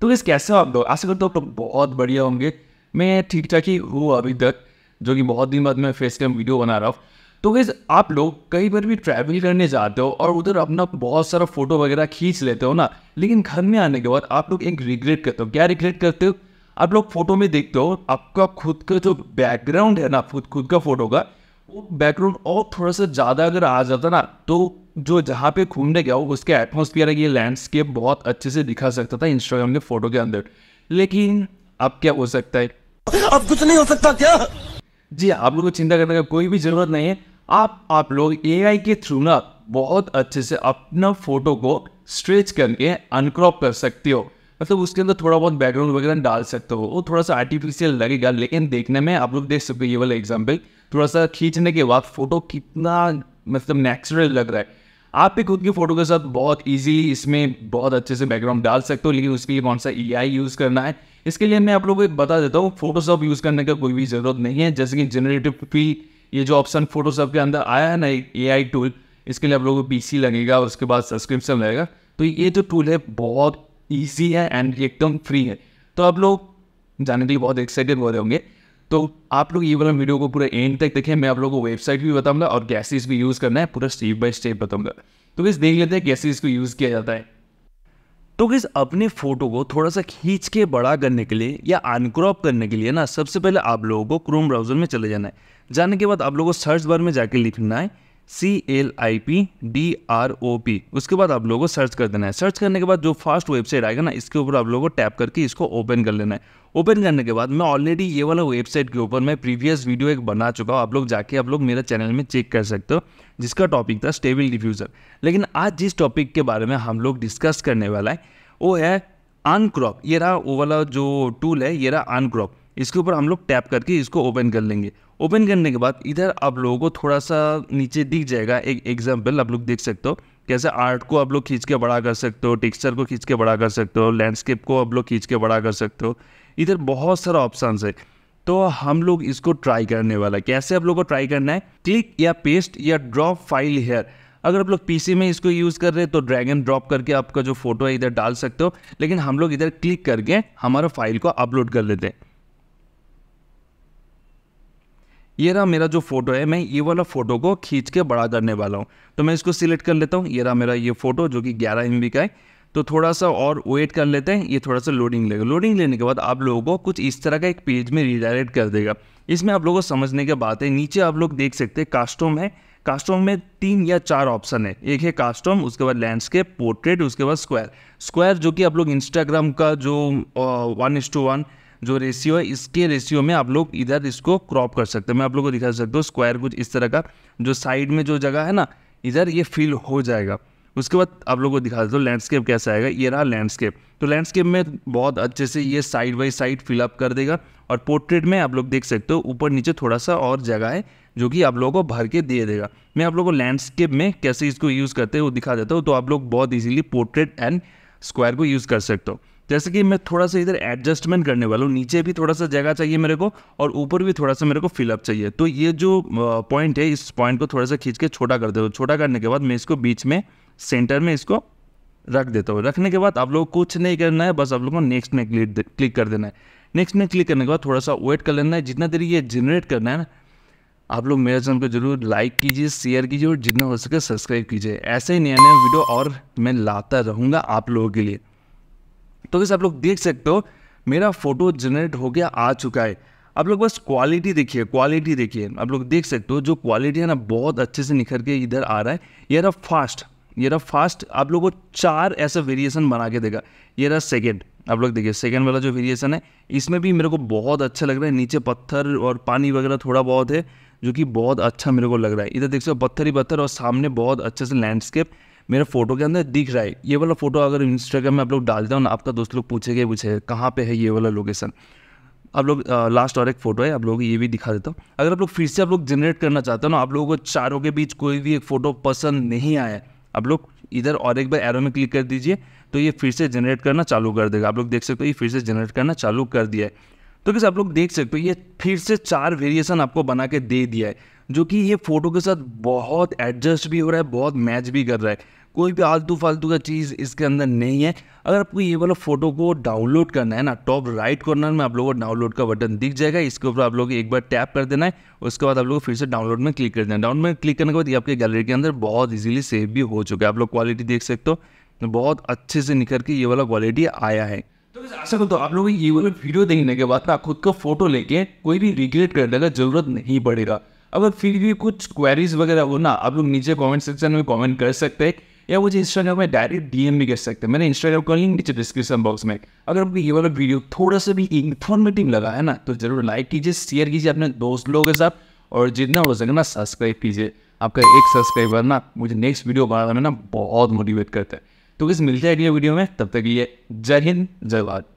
तो इस कैसे हो आप लोग आशा करते हो आप लोग बहुत बढ़िया होंगे मैं ठीक ठाक ही हूँ अभी तक जो कि बहुत दिन बाद मैं फेस टाइम वीडियो बना रहा हूँ तो गैस आप लोग कहीं पर भी ट्रैवल करने जाते हो और उधर अपना बहुत सारा फोटो वगैरह खींच लेते हो ना लेकिन घर में आने के बाद आप लोग एक रिग्रेट करते हो क्या रिग्रेट करते हो आप लोग फोटो में देखते हो आपका खुद का जो बैकग्राउंड है ना खुद खुद का फोटो का वो बैकग्राउंड और थोड़ा सा ज़्यादा अगर आ जाता ना तो जो जहाँ पे घूमने गया हो उसके एटमोसफियर ये लैंडस्केप बहुत अच्छे से दिखा सकता था इंस्टाग्राम के फोटो के अंदर लेकिन अब क्या हो सकता है अब कुछ नहीं हो सकता क्या जी आप लोगों को चिंता करने का कोई भी ज़रूरत नहीं है आप आप लोग ए के थ्रू ना बहुत अच्छे से अपना फोटो को स्ट्रेच करके अनक्रॉप कर सकते हो मतलब उसके अंदर थोड़ा बहुत बैकग्राउंड वगैरह डाल सकते हो वो थोड़ा सा आर्टिफिशियल लगेगा लेकिन देखने में आप लोग देख सकते हो ये वाला एग्जाम्पल थोड़ा सा खींचने के बाद फ़ोटो कितना मतलब नेचुरल लग रहा है आप भी खुद की फ़ोटो के साथ बहुत ईजी इसमें बहुत अच्छे से बैकग्राउंड डाल सकते हो लेकिन उसके लिए कौन सा ई यूज़ करना है इसके लिए मैं आप लोगों को बता देता हूँ फ़ोटोशॉप यूज़ करने का कोई भी ज़रूरत नहीं है जैसे कि जनरेटिव फी ये जो ऑप्शन फ़ोटोशॉप के अंदर आया है ना ए टूल इसके लिए आप लोगों को पी लगेगा उसके बाद सब्सक्रिप्शन लगेगा तो ये जो टूल है बहुत ईजी है एंड एकदम फ्री है तो आप लोग जाने के लिए बहुत एक्साइटेड हो रहे होंगे तो आप लोग ये वाला वीडियो को पूरा एंड तक देखें मैं आप लोगों को वेबसाइट भी बताऊंगा और कैसे भी यूज़ करना है पूरा स्टेप बाय स्टेप बताऊंगा तो किस देख लेते हैं कैसे इसको यूज़ किया जाता है तो किस अपने फ़ोटो को थोड़ा सा खींच के बड़ा करने के लिए या अनक्रॉप करने के लिए ना सबसे पहले आप लोगों को क्रोम ब्राउज़र में चले जाना है जाने के बाद आप लोगों को सर्च बार में जाकर लिखना है C L I P D R O P उसके बाद आप लोगों को सर्च कर देना है सर्च करने के बाद जो फर्स्ट वेबसाइट आएगा ना इसके ऊपर आप लोगों को टैप करके इसको ओपन कर लेना है ओपन करने के बाद मैं ऑलरेडी ये वाला वेबसाइट के ऊपर मैं प्रीवियस वीडियो एक बना चुका हूँ आप लोग जाके आप लोग मेरे चैनल में चेक कर सकते हो जिसका टॉपिक था स्टेबल डिफ्यूज़र लेकिन आज जिस टॉपिक के बारे में हम लोग डिस्कस करने वाला है वो है अनक्रॉप ये रहा वो वाला जो टूल है ये रहा अनक्रॉप इसके ऊपर हम लोग टैप करके इसको ओपन कर लेंगे ओपन करने के बाद इधर आप लोगों को थोड़ा सा नीचे दिख जाएगा एक एग्जाम्पल आप लोग देख सकते हो कैसे आर्ट को आप लोग खींच के बड़ा कर सकते हो टेक्सचर को खींच के बड़ा कर सकते हो लैंडस्केप को आप लोग खींच के बड़ा कर सकते हो इधर बहुत सारा ऑप्शन है तो हम लोग इसको ट्राई करने वाला कैसे आप लोग को ट्राई करना है क्लिक या पेस्ट या ड्रॉप फाइल हेयर अगर आप लोग पीसी में इसको यूज़ कर रहे हैं तो ड्रैग एंड ड्रॉप करके आपका जो फोटो है इधर डाल सकते हो लेकिन हम लोग इधर क्लिक करके हमारा फाइल को अपलोड कर लेते हैं ये रहा मेरा जो फोटो है मैं ये वाला फोटो को खींच के बड़ा करने वाला हूँ तो मैं इसको सिलेक्ट कर लेता हूँ ये रहा मेरा ये फोटो जो कि ग्यारह एम का है तो थोड़ा सा और वेट कर लेते हैं ये थोड़ा सा लोडिंग लेगा लोडिंग लेने के बाद आप लोगों को कुछ इस तरह का एक पेज में रिडायरेक्ट कर देगा इसमें आप लोगों को समझने के बाद है नीचे आप लोग देख सकते हैं कास्टोम है कास्टोम में तीन या चार ऑप्शन है एक है कास्टोम उसके बाद लैंडस्केप पोर्ट्रेट उसके बाद स्क्वायर स्क्वायर जो कि आप लोग इंस्टाग्राम का जो वन इज टू वन जो रेशियो है इसके रेशियो में आप लोग इधर इसको क्रॉप कर सकते हो मैं आप लोग को दिखा सकता हूँ स्क्वायर कुछ इस तरह का जो साइड में जो जगह है ना इधर ये फिल हो जाएगा उसके बाद आप लोग को दिखा देता हूँ लैंडस्केप कैसा आएगा ये रहा लैंडस्केप तो लैंडस्केप में बहुत अच्छे से ये साइड बाई साइड फिलअप कर देगा और पोर्ट्रेट में आप लोग देख सकते हो ऊपर नीचे थोड़ा सा और जगह है जो कि आप लोगों को भर के दे देगा मैं आप लोगों को लैंडस्केप में कैसे इसको यूज़ करते हैं वो दिखा देता हूँ तो आप लोग बहुत ईजिली पोर्ट्रेट एंड स्क्वायर को यूज़ कर सकते हो जैसे कि मैं थोड़ा सा इधर एडजस्टमेंट करने वाला हूँ नीचे भी थोड़ा सा जगह चाहिए मेरे को और ऊपर भी थोड़ा सा मेरे को फिलअप चाहिए तो ये जो पॉइंट है इस पॉइंट को थोड़ा सा खींच के छोटा कर देता हूँ छोटा करने के बाद मैं इसको बीच में सेंटर में इसको रख देता हूँ रखने के बाद आप लोग कुछ नहीं करना है बस आप लोग को नेक्स्ट में क्लिक कर देना है नेक्स्ट में क्लिक करने के बाद थोड़ा सा वेट कर लेना है जितना देर ये जनरेट करना है ना आप लोग मेरे चैनल को जरूर लाइक कीजिए शेयर कीजिए और जितना हो सके सब्सक्राइब कीजिए ऐसे ही नया नया वीडियो और मैं लाता रहूँगा आप लोगों के लिए तो वैसे आप लोग देख सकते हो मेरा फोटो जनरेट हो गया आ चुका है आप लोग बस क्वालिटी देखिए क्वालिटी देखिए आप लोग देख सकते हो जो क्वालिटी है ना बहुत अच्छे से निखर के इधर आ रहा है ये रहा फास्ट ये रहा फास्ट आप लोग को चार ऐसा वेरिएशन बना के देगा ये रहा सेकेंड आप लोग देखिए सेकेंड वाला जो वेरिएशन है इसमें भी मेरे को बहुत अच्छा लग रहा है नीचे पत्थर और पानी वगैरह थोड़ा बहुत है जो कि बहुत अच्छा मेरे को लग रहा है इधर देख सकते हो पत्थर ही पत्थर और सामने बहुत अच्छे से लैंडस्केप मेरे फोटो के अंदर दिख रहा है ये वाला फोटो अगर इंस्टाग्राम में आप लोग डालते हो ना आपका दोस्त लोग पूछेगा पूछे कहाँ पे है ये वाला लोकेशन आप लोग लास्ट और एक फोटो है आप लोग ये भी दिखा देता हूँ अगर आप लोग फिर से आप लोग जनरेट करना चाहते हो ना आप लोगों को चारों के बीच कोई भी एक फ़ोटो पसंद नहीं आया आप लोग इधर और एक बार एरो में क्लिक कर दीजिए तो ये फिर से जनरेट करना चालू कर देगा आप लोग देख सकते हो ये फिर से जनरेट करना चालू कर दिया है तो कैसे आप लोग देख सकते हो ये फिर से चार वेरिएशन आपको बना के दे दिया है जो कि ये फ़ोटो के साथ बहुत एडजस्ट भी हो रहा है बहुत मैच भी कर रहा है कोई भी आलतू फालतू का चीज़ इसके अंदर नहीं है अगर आपको ये वाला फ़ोटो को डाउनलोड करना है ना टॉप राइट कॉर्नर में आप लोगों को डाउनलोड का बटन दिख जाएगा इसके ऊपर आप लोग एक बार टैप कर देना है उसके बाद आप लोग फिर से डाउनलोड में क्लिक कर देना डाउनलोड में क्लिक करने के बाद ये आपके गैलरी के अंदर बहुत ईजिली सेव भी हो चुका है आप लोग क्वालिटी देख सकते हो बहुत अच्छे से निकल के ये वाला क्वालिटी आया है तो ऐसा आप लोगों को ये वाला वीडियो देखने के बाद आप खुद का फोटो लेके कोई भी रिग्रेट करने का जरूरत नहीं पड़ेगा अगर फिर भी कुछ क्वेरीज वगैरह हो ना आप लोग नीचे कमेंट सेक्शन में कमेंट कर सकते हैं या मुझे इंस्टाग्राम में डायरेक्ट डीएम भी कर सकते हैं मैंने इंस्टाग्राम का लिंक नीचे डिस्क्रिप्शन बॉक्स में अगर आपको ये वाला वीडियो थोड़ा सा भी इन्फॉर्मेटिव लगा है ना तो जरूर लाइक कीजिए शेयर कीजिए अपने दोस्त लोगों के साथ और जितना हो सके ना सब्सक्राइब कीजिए आपका एक सब्सक्राइबर ना मुझे नेक्स्ट वीडियो बनाने में ना बहुत मोटिवेट करता है तो इस मिलते हैं अगले वीडियो में तब तक लिए जय हिंद जय भारत